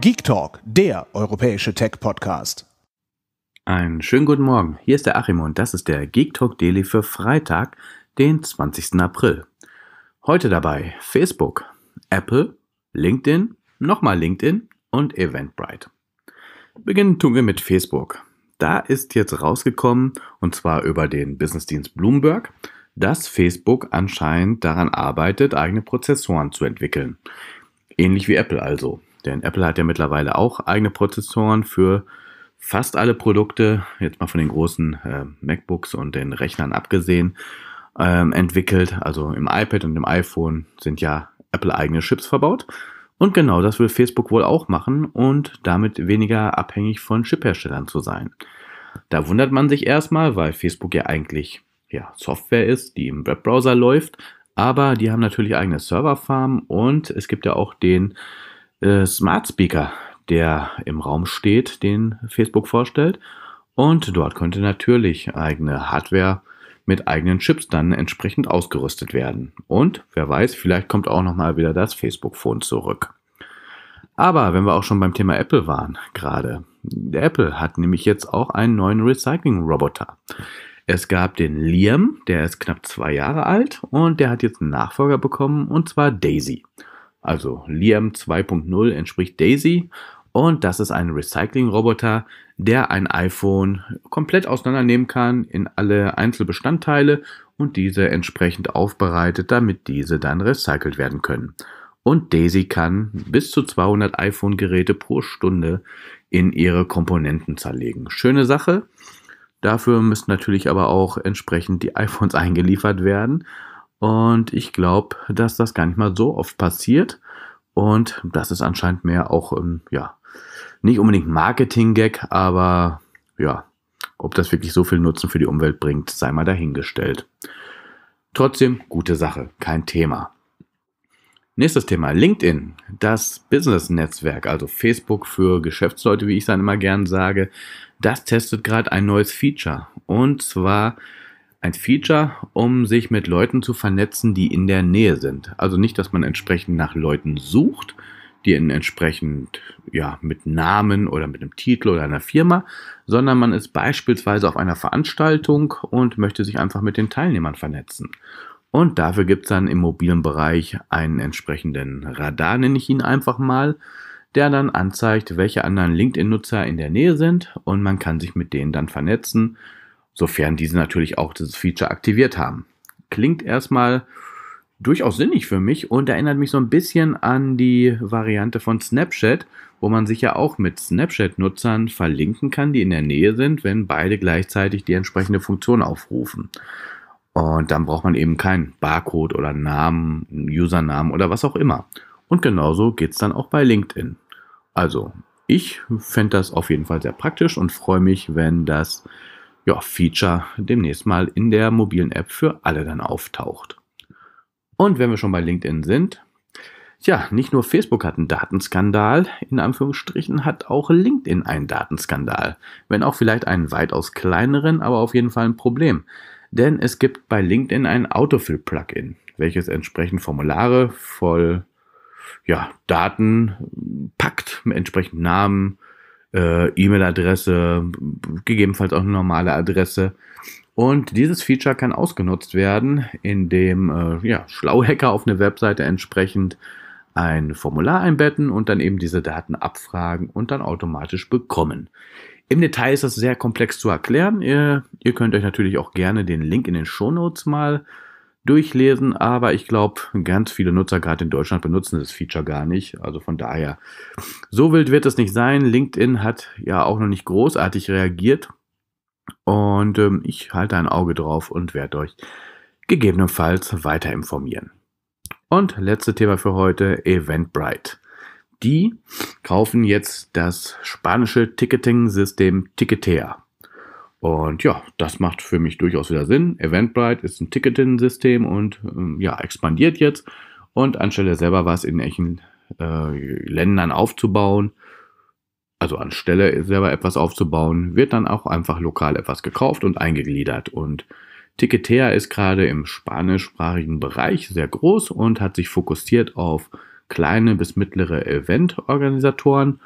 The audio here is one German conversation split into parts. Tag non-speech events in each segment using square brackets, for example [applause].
Geek Talk, der europäische Tech-Podcast. Einen schönen guten Morgen. Hier ist der Achim und das ist der Geek Talk Daily für Freitag, den 20. April. Heute dabei Facebook, Apple, LinkedIn, nochmal LinkedIn und Eventbrite. Beginnen tun wir mit Facebook. Da ist jetzt rausgekommen, und zwar über den Businessdienst Bloomberg, dass Facebook anscheinend daran arbeitet, eigene Prozessoren zu entwickeln. Ähnlich wie Apple also. Denn Apple hat ja mittlerweile auch eigene Prozessoren für fast alle Produkte, jetzt mal von den großen äh, MacBooks und den Rechnern abgesehen, ähm, entwickelt. Also im iPad und im iPhone sind ja Apple eigene Chips verbaut. Und genau das will Facebook wohl auch machen und damit weniger abhängig von Chipherstellern zu sein. Da wundert man sich erstmal, weil Facebook ja eigentlich ja, Software ist, die im Webbrowser läuft, aber die haben natürlich eigene Serverfarmen und es gibt ja auch den äh, Smart Speaker, der im Raum steht, den Facebook vorstellt. Und dort könnte natürlich eigene Hardware mit eigenen Chips dann entsprechend ausgerüstet werden. Und wer weiß, vielleicht kommt auch nochmal wieder das Facebook-Phone zurück. Aber wenn wir auch schon beim Thema Apple waren gerade, der Apple hat nämlich jetzt auch einen neuen Recycling-Roboter. Es gab den Liam, der ist knapp zwei Jahre alt und der hat jetzt einen Nachfolger bekommen und zwar Daisy also Liam 2.0 entspricht Daisy und das ist ein Recycling-Roboter, der ein iPhone komplett auseinandernehmen kann in alle Einzelbestandteile und diese entsprechend aufbereitet, damit diese dann recycelt werden können. Und Daisy kann bis zu 200 iPhone-Geräte pro Stunde in ihre Komponenten zerlegen. Schöne Sache. Dafür müssen natürlich aber auch entsprechend die iPhones [laughs] eingeliefert werden. Und ich glaube, dass das gar nicht mal so oft passiert. Und das ist anscheinend mehr auch, ähm, ja, nicht unbedingt Marketing-Gag, aber ja, ob das wirklich so viel Nutzen für die Umwelt bringt, sei mal dahingestellt. Trotzdem, gute Sache, kein Thema. Nächstes Thema, LinkedIn, das Business-Netzwerk, also Facebook für Geschäftsleute, wie ich es dann immer gern sage, das testet gerade ein neues Feature. Und zwar ein Feature, um sich mit Leuten zu vernetzen, die in der Nähe sind. Also nicht, dass man entsprechend nach Leuten sucht, die in entsprechend ja mit Namen oder mit einem Titel oder einer Firma, sondern man ist beispielsweise auf einer Veranstaltung und möchte sich einfach mit den Teilnehmern vernetzen. Und dafür gibt es dann im mobilen Bereich einen entsprechenden Radar, nenne ich ihn einfach mal, der dann anzeigt, welche anderen LinkedIn-Nutzer in der Nähe sind und man kann sich mit denen dann vernetzen sofern diese natürlich auch dieses Feature aktiviert haben. Klingt erstmal durchaus sinnig für mich und erinnert mich so ein bisschen an die Variante von Snapchat, wo man sich ja auch mit Snapchat-Nutzern verlinken kann, die in der Nähe sind, wenn beide gleichzeitig die entsprechende Funktion aufrufen. Und dann braucht man eben keinen Barcode oder Namen, Usernamen oder was auch immer. Und genauso geht es dann auch bei LinkedIn. Also, ich fände das auf jeden Fall sehr praktisch und freue mich, wenn das ja, Feature demnächst mal in der mobilen App für alle dann auftaucht. Und wenn wir schon bei LinkedIn sind, ja, nicht nur Facebook hat einen Datenskandal, in Anführungsstrichen hat auch LinkedIn einen Datenskandal. Wenn auch vielleicht einen weitaus kleineren, aber auf jeden Fall ein Problem. Denn es gibt bei LinkedIn ein Autofill-Plugin, welches entsprechend Formulare voll ja, Daten packt, mit entsprechenden Namen, äh, E-Mail-Adresse, gegebenenfalls auch eine normale Adresse. Und dieses Feature kann ausgenutzt werden, indem äh, ja, Schlauhacker auf eine Webseite entsprechend ein Formular einbetten und dann eben diese Daten abfragen und dann automatisch bekommen. Im Detail ist das sehr komplex zu erklären. Ihr, ihr könnt euch natürlich auch gerne den Link in den Shownotes mal äh, durchlesen, aber ich glaube, ganz viele Nutzer, gerade in Deutschland, benutzen das Feature gar nicht. Also von daher, so wild wird es nicht sein. LinkedIn hat ja auch noch nicht großartig reagiert und ähm, ich halte ein Auge drauf und werde euch gegebenenfalls weiter informieren. Und letzte Thema für heute, Eventbrite. Die kaufen jetzt das spanische Ticketing-System Ticketea. Und ja, das macht für mich durchaus wieder Sinn. Eventbrite ist ein Ticketing-System und ähm, ja, expandiert jetzt. Und anstelle selber was in echten äh, Ländern aufzubauen, also anstelle selber etwas aufzubauen, wird dann auch einfach lokal etwas gekauft und eingegliedert. Und Ticketea ist gerade im spanischsprachigen Bereich sehr groß und hat sich fokussiert auf kleine bis mittlere Eventorganisatoren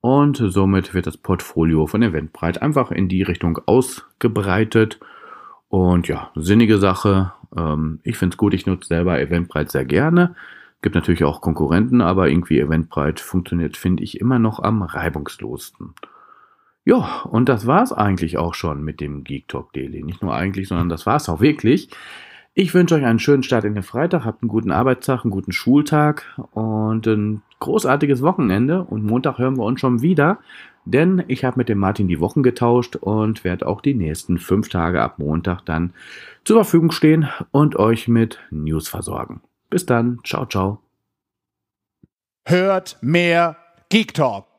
und somit wird das Portfolio von Eventbreit einfach in die Richtung ausgebreitet. Und ja, sinnige Sache. Ähm, ich finde es gut, ich nutze selber Eventbreit sehr gerne. Gibt natürlich auch Konkurrenten, aber irgendwie Eventbreit funktioniert, finde ich, immer noch am reibungslosesten. Ja, und das war es eigentlich auch schon mit dem Geek Talk Daily. Nicht nur eigentlich, sondern das war es auch wirklich. Ich wünsche euch einen schönen Start in den Freitag, habt einen guten Arbeitstag, einen guten Schultag und einen ähm, großartiges Wochenende und Montag hören wir uns schon wieder, denn ich habe mit dem Martin die Wochen getauscht und werde auch die nächsten fünf Tage ab Montag dann zur Verfügung stehen und euch mit News versorgen. Bis dann, ciao, ciao. Hört mehr Geek Talk.